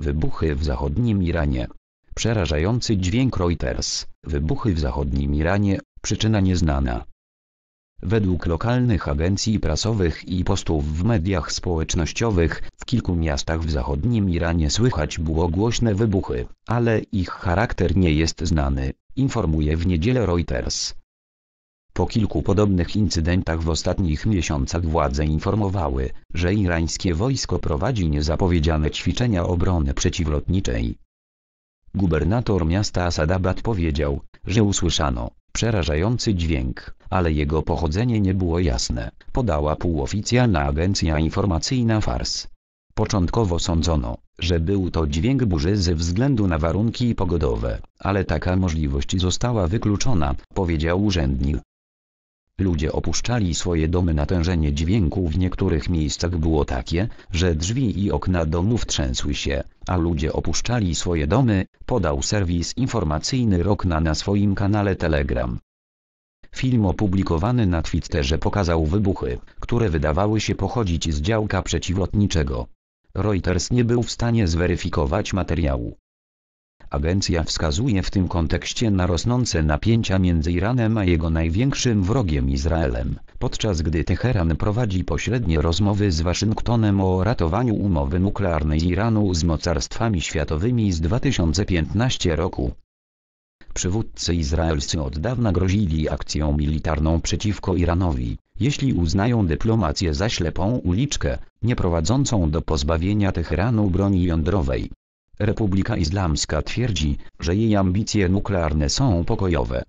Wybuchy w zachodnim Iranie. Przerażający dźwięk Reuters. Wybuchy w zachodnim Iranie. Przyczyna nieznana. Według lokalnych agencji prasowych i postów w mediach społecznościowych, w kilku miastach w zachodnim Iranie słychać było głośne wybuchy, ale ich charakter nie jest znany, informuje w niedzielę Reuters. Po kilku podobnych incydentach w ostatnich miesiącach władze informowały, że irańskie wojsko prowadzi niezapowiedziane ćwiczenia obrony przeciwlotniczej. Gubernator miasta Asadabad powiedział, że usłyszano przerażający dźwięk, ale jego pochodzenie nie było jasne, podała półoficjalna agencja informacyjna Fars. Początkowo sądzono, że był to dźwięk burzy ze względu na warunki pogodowe, ale taka możliwość została wykluczona, powiedział urzędnik. Ludzie opuszczali swoje domy natężenie dźwięku w niektórych miejscach było takie, że drzwi i okna domów trzęsły się, a ludzie opuszczali swoje domy, podał serwis informacyjny Rokna na swoim kanale Telegram. Film opublikowany na Twitterze pokazał wybuchy, które wydawały się pochodzić z działka przeciwlotniczego. Reuters nie był w stanie zweryfikować materiału. Agencja wskazuje w tym kontekście na rosnące napięcia między Iranem a jego największym wrogiem Izraelem, podczas gdy Teheran prowadzi pośrednie rozmowy z Waszyngtonem o ratowaniu umowy nuklearnej Iranu z mocarstwami światowymi z 2015 roku przywódcy izraelscy od dawna grozili akcją militarną przeciwko Iranowi, jeśli uznają dyplomację za ślepą uliczkę, nie prowadzącą do pozbawienia Teheranu broni jądrowej. Republika Islamska twierdzi, że jej ambicje nuklearne są pokojowe.